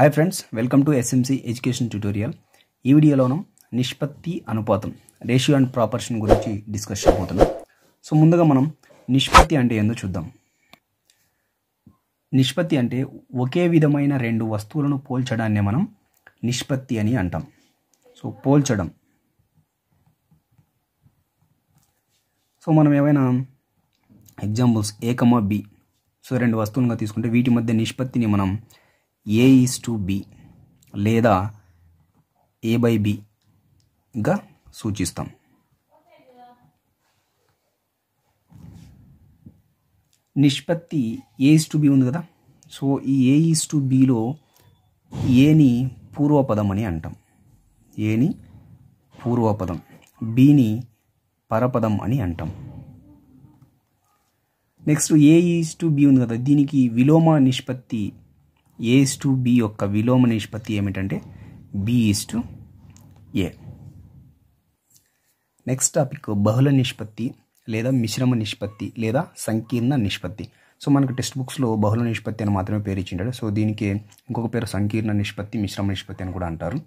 hi friends welcome to SMC education tutorial ఈ వీడియోలోను నిష్పత్తి అనుపాతం రేషియో అండ్ ప్రాపర్షన్ గురించి డిస్కస్ చేయబోతున్నాం సో ముందుగా మనం నిష్పత్తి అంటే ఏందో చూద్దాం నిష్పత్తి అంటే ఒకే విధమైన రెండు వస్తువులను పోల్చడాన్ని మనం నిష్పత్తి అని అంటాం సో పోల్చడం సో మనం ఏమైనా ఎగ్జాంపుల్స్ ఏకమా బి సో రెండు వస్తువులుగా తీసుకుంటే వీటి మధ్య నిష్పత్తిని మనం ఏ ఈస్ టు బి లేదా ఏ బై బిగా సూచిస్తాం నిష్పత్తి ఏ ఈస్ టు బి ఉంది కదా సో ఈ ఏ ఈస్ టు బిలో ఏని పూర్వపదం అని అంటాం ఏని పూర్వపదం బిని పరపదం అని అంటాం next A is to B ఉంది కదా దీనికి విలోమ నిష్పత్తి ఏస్ టు బి యొక్క విలోమ నిష్పత్తి ఏమిటంటే B to A next topic బహుళ నిష్పత్తి లేదా మిశ్రమ నిష్పత్తి లేదా సంకీర్ణ నిష్పత్తి సో మనకు టెక్స్ట్ బుక్స్లో బహుళ నిష్పత్తి అని మాత్రమే పేరు ఇచ్చింటాడు సో దీనికి ఇంకొక పేరు సంకీర్ణ నిష్పత్తి మిశ్రమ నిష్పత్తి అని కూడా అంటారు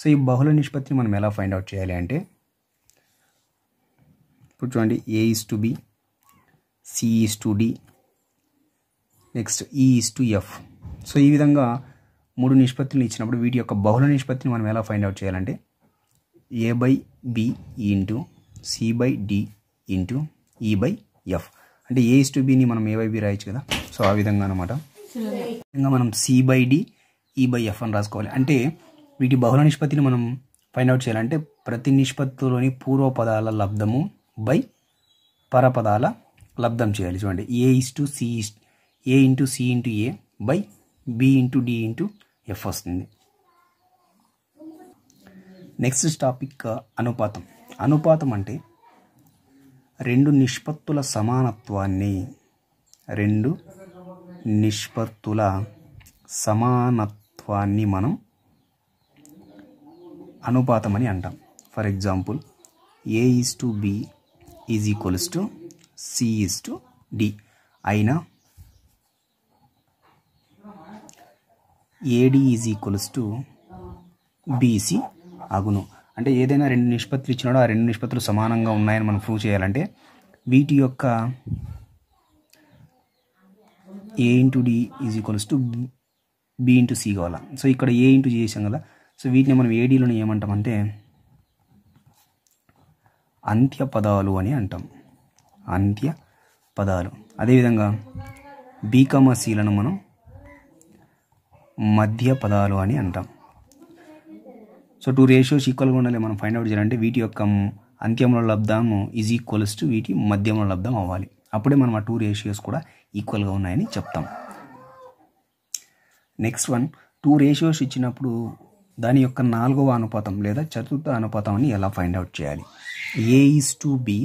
సో ఈ బహుళ నిష్పత్తిని మనం ఎలా ఫైండ్ అవుట్ చేయాలి అంటే ఇప్పుడు చూడండి A is to B C is to D next E is to F so ఈ విధంగా మూడు నిష్పత్తులు ఇచ్చినప్పుడు వీటి యొక్క బహుళ నిష్పత్తిని మనం ఎలా ఫైండ్ అవుట్ చేయాలంటే A by B into C by D into E by F అంటే ఏ ఇస్టు బిని మనం ఏ బై బి రాయొచ్చు కదా సో ఆ విధంగా అనమాట విధంగా మనం C by D E by F అని రాసుకోవాలి అంటే వీటి బహుళ నిష్పత్తిని మనం ఫైండ్ అవుట్ చేయాలంటే ప్రతి నిష్పత్తిలోని పూర్వ పదాల లబ్ధము బై పరపదాల లబ్ధం చేయాలి చూడండి A is to C is A into C into A by B into D into F వస్తుంది నెక్స్ట్ టాపిక్ uh, అనుపాతం అనుపాతం అంటే రెండు నిష్పత్తుల సమానత్వాన్ని రెండు నిష్పత్తుల సమానత్వాన్ని మనం అనుపాతం అని అంటాం for example A is to B is equals to C is to D అయినా AD is equals to BC అగును అంటే ఏదైనా రెండు నిష్పత్తులు ఇచ్చినాడో ఆ రెండు నిష్పత్తులు సమానంగా ఉన్నాయని మనం ప్రూవ్ చేయాలంటే వీటి యొక్క A into D is equals to B into C కావాలా సో ఇక్కడ ఏ ఇంటూ చేసాం కదా సో వీటిని మనం ఏడీలోనే ఏమంటామంటే అంత్య పదాలు అని అంటాం అంత్య పదాలు అదేవిధంగా బీకామా సీలను మనం మధ్య పదాలు అని అంటాం సో టూ రేషియోస్ ఈక్వల్గా ఉండాలి మనం ఫైండ్ అవుట్ చేయాలంటే వీటి యొక్క అంత్యంలో లబ్ధము ఈజ్ ఈక్వల్స్ టు వీటి మధ్యంలో లబ్ధం అవ్వాలి అప్పుడే మనం ఆ టూ రేషియోస్ కూడా ఈక్వల్గా ఉన్నాయని చెప్తాం నెక్స్ట్ వన్ టూ రేషియోస్ ఇచ్చినప్పుడు దాని యొక్క నాలుగవ అనుపాతం లేదా చతుర్థ అనుపాతం అని ఎలా ఫైండ్ అవుట్ చేయాలి A is to B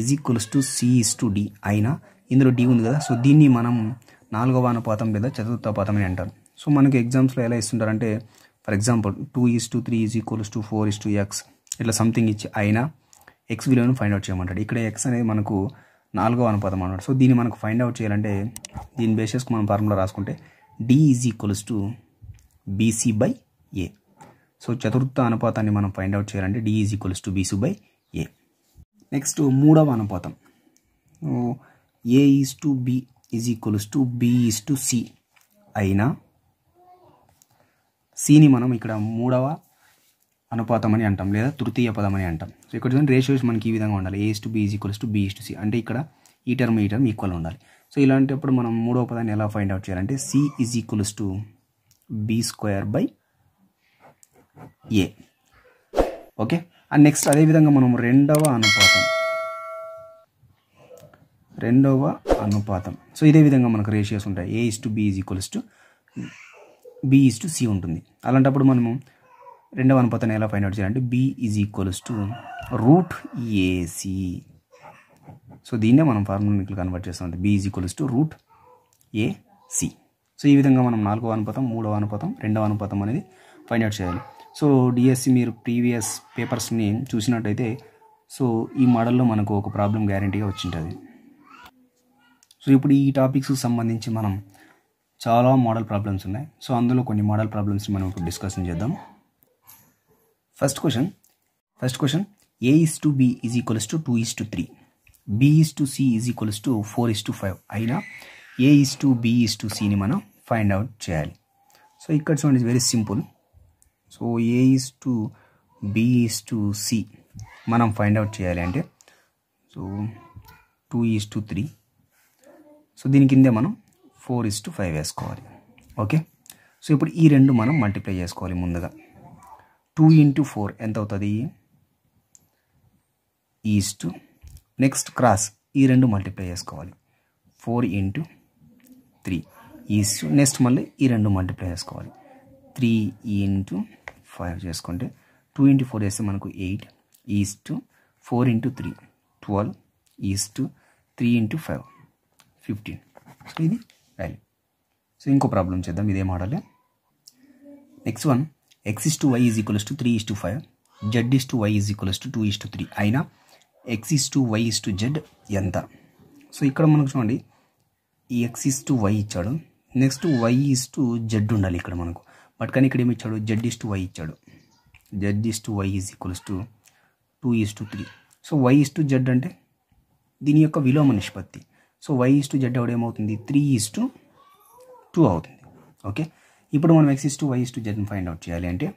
is equals to C is to D అయినా ఇందులో డి ఉంది కదా సో దీన్ని మనం నాలుగవ అనుపాతం లేదా చతుర్థ పాతం అని అంటారు సో మనకి ఎగ్జామ్స్లో ఎలా ఇస్తుంటారంటే for example two is to three is equals to four is to X ఇట్లా సంథింగ్ ఇచ్చి అయినా ఎక్స్ విలువను ఫైండ్ అవుట్ చేయమంటాడు ఇక్కడ ఎక్స్ అనేది మనకు నాలుగో అనుపాతం అన్నాడు సో దీన్ని మనకు ఫైండ్ అవుట్ చేయాలంటే దీని బేసెస్కి మనం ఫార్ములా రాసుకుంటే D is equals to BC by A so చతుర్థ అనుపాతాన్ని మనం ఫైండ్ అవుట్ చేయాలంటే D is equals to BC by A next మూడవ అనుపాతం A is to B is equals to B is to C అయినా సీని మనం ఇక్కడ మూడవ అనుపాతం అని అంటాం లేదా తృతీయ పదం అని అంటాం సో ఇక్కడ చూడండి రేషియోస్ మనకి ఈ విధంగా ఉండాలి A is to B equals to B to C అంటే ఇక్కడ ఈ టర్మ్ ఈ టర్మ్ ఈక్వల్ ఉండాలి సో ఇలాంటప్పుడు మనం మూడవ పదాన్ని ఎలా ఫైండ్ అవుట్ చేయాలంటే C is equals to B square by A okay and next అదేవిధంగా మనం రెండవ అనుపాతం రెండవ అనుపాతం సో ఇదే విధంగా మనకు రేషియోస్ ఉంటాయి A is to B is equals to B is to C ఉంటుంది అలాంటప్పుడు మనము రెండవ అనుపాతాన్ని ఎలా ఫైండ్ అవుట్ చేయాలంటే B is equals to root AC so దీన్నే మనం ఫార్ములా కన్వర్ట్ అంటే B is equals to root AC so ఈ విధంగా మనం నాలుగవ అనుపాతం మూడవ అనుపాతం రెండవ అనుపాతం అనేది ఫైండ్ అవుట్ చేయాలి సో డిఎస్సి మీరు ప్రీవియస్ పేపర్స్ని చూసినట్టయితే సో ఈ మోడల్లో మనకు ఒక ప్రాబ్లం గ్యారంటీగా వచ్చింటుంది సో ఇప్పుడు ఈ టాపిక్స్కి సంబంధించి మనం చాలా మోడల్ ప్రాబ్లమ్స్ ఉన్నాయి సో అందులో కొన్ని మోడల్ ప్రాబ్లమ్స్ని మనం ఇప్పుడు డిస్కషన్ చేద్దాం first question first question A is to B is equals to two is to three B is to C is equals to four is to five అయినా A is to B is to సిని మనం find out చేయాలి so ఇక్కడ చూడండి very simple so A is to B is to C మనం find out చేయాలి అంటే so two is to three so దీని కిందే మనం ఫోర్ ఇస్ టు ఫైవ్ వేసుకోవాలి ఓకే సో ఇప్పుడు ఈ రెండు మనం మల్టిప్లై చేసుకోవాలి ముందుగా టూ ఇంటూ ఫోర్ ఎంత అవుతుంది ఈస్ట్ నెక్స్ట్ క్రాస్ ఈ రెండు మల్టిప్లై చేసుకోవాలి four into three is to e next మళ్ళీ ఈ రెండు మల్టిప్లై చేసుకోవాలి త్రీ ఇంటూ ఫైవ్ చేసుకుంటే టూ ఇంటూ ఫోర్ చేస్తే మనకు eight is to e four into three twelve is to e three into five fifteen so ఇది వాల్యూ సో ఇంకో ప్రాబ్లం చేద్దాం ఇదే మోడలే next one X is to why is equals to three is to five Z is to why is equals to two is to three అయినా X is to Y is to Z ఎంత so ఇక్కడ మనకు చూడండి ఈ X is to Y ఇచ్చాడు next Y is to Z ఉండాలి ఇక్కడ మనకు బట్ కానీ ఇక్కడ ఏమి ఇచ్చాడు జెడ్ ఇస్ టు వై ఇచ్చాడు Z is to why is equals to two is to three so Y is to Z అంటే దీని యొక్క విలోమ నిష్పత్తి so Y is to Z అవి ఏమవుతుంది త్రీ ఈస్ టు టూ అవుతుంది ఓకే ఇప్పుడు మనం X is to why is to జెడ్ని ఫైండ్ అవుట్ చేయాలి అంటే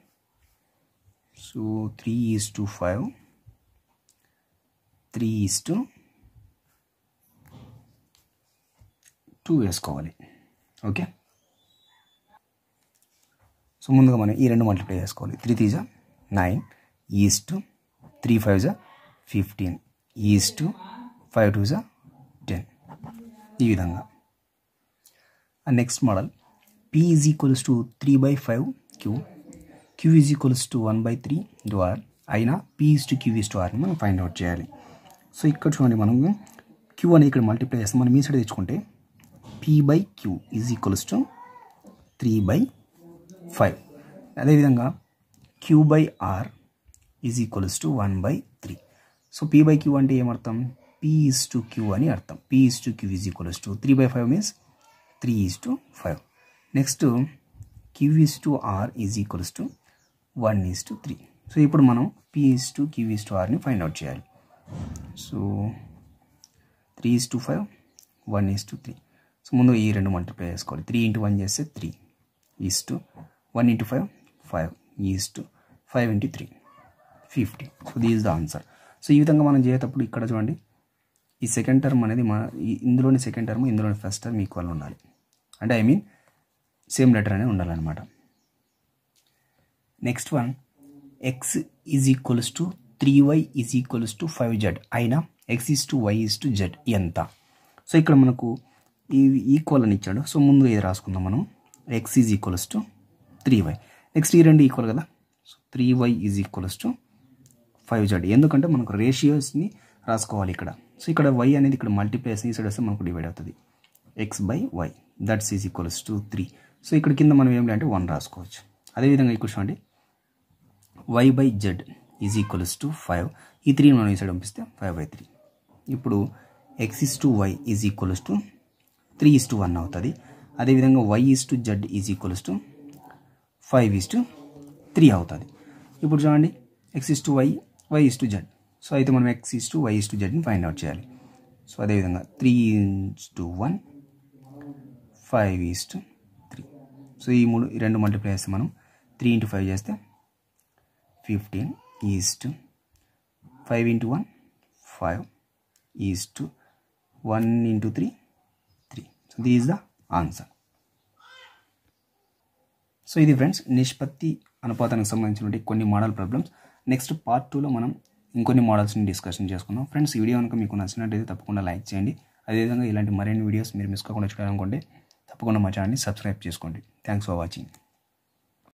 so three is to five three is to two వేసుకోవాలి ఓకే సో ముందుగా మనం ఈ రెండు మల్టిప్లై చేసుకోవాలి త్రీ జా nine is to three five జా fifteen is to five two జా ఈ విధంగా next model P is equals to three by five Q Q is equals to one by three into R అయినా P is to Q is to ఆర్ని మనం find out చేయాలి so ఇక్కడ చూడండి మనం క్యూ అనేది ఇక్కడ మల్టిప్లై చేస్తాం మనం మీ సైడ్ తెచ్చుకుంటే P by Q is equals to three by five అదేవిధంగా Q by R is equals to one by three so P by Q అంటే ఏమర్థం పీ టు క్యూ అని అర్థం P to Q is equals to three by five means three is to five next Q is to R is equals to one is to three so ఇప్పుడు మనం P is to Q is to ఆర్ని find out చేయాలి so three is to five one is to three so ముందు ఈ రెండు multiply చేసుకోవాలి three into one చేస్తే three is to one into five five is to five into three fifty so these the answer so ఈ విధంగా మనం చేసేటప్పుడు ఇక్కడ చూడండి ఈ సెకండ్ టర్మ్ అనేది మన ఇందులోని సెకండ్ టర్మ్ ఇందులోని ఫస్ట్ టర్మ్ ఈక్వల్ ఉండాలి అంటే ఐ మీన్ సేమ్ లెటర్ అనేది ఉండాలన్నమాట next one X is equals to three Y is equals to five Z అయినా X is to why is to Z ఎంత సో ఇక్కడ మనకు ఈ ఈక్వల్ అని ఇచ్చాడు సో ముందు ఇది రాసుకుందాం మనం X is equals to three Y next ఈ రెండు ఈక్వల్ కదా so three Y is equals to five Z ఎందుకంటే మనకు రేషియోస్ని రాసుకోవాలి ఇక్కడ సో ఇక్కడ వై అనేది ఇక్కడ మల్టిప్లై చేసి సైడ్ వస్తే మనకు డివైడ్ అవుతుంది X by Y that's is equals to three so ఇక్కడ కింద మనం ఏం లేదంటే వన్ రాసుకోవచ్చు అదేవిధంగా ఈ క్వశ్చన్ అండి y by z is equals to five ఈ త్రీ మనం ఈ సైడ్ పంపిస్తే ఫైవ్ బై త్రీ ఇప్పుడు x is to why is equals to three is to one అవుతుంది అదేవిధంగా y is to z is equals to five is to three అవుతుంది ఇప్పుడు చూడండి x is to y y is to z so అయితే మనం X is to why is to జెడ్ని find out చేయాలి so అదేవిధంగా three is to one five is to three so ఈ మూడు ఈ రెండు మల్టిప్లై చేస్తే మనం త్రీ ఇంటూ ఫైవ్ చేస్తే fifteen is to five into one five is to one into three three so these the answer so ఇది friends నిష్పత్తి అనుపాతానికి సంబంధించినటువంటి కొన్ని మోడల్ ప్రాబ్లమ్స్ నెక్స్ట్ పార్ట్ టూలో మనం ఇంకొన్ని మోడల్స్ని డిస్కషన్ చేసుకున్నాం ఫ్రెండ్స్ వీడియో కనుక మీకు నచ్చినట్టయితే తప్పకుండా లైక్ చేయండి అదేవిధంగా ఇలాంటి మరిన్ని వీడియోస్ మీరు మిస్ కాకుండా చూడాలనుకోండి తప్పకుండా మా ఛానల్ని సబ్స్క్రైబ్ చేసుకోండి థ్యాంక్స్ ఫర్ వాచింగ్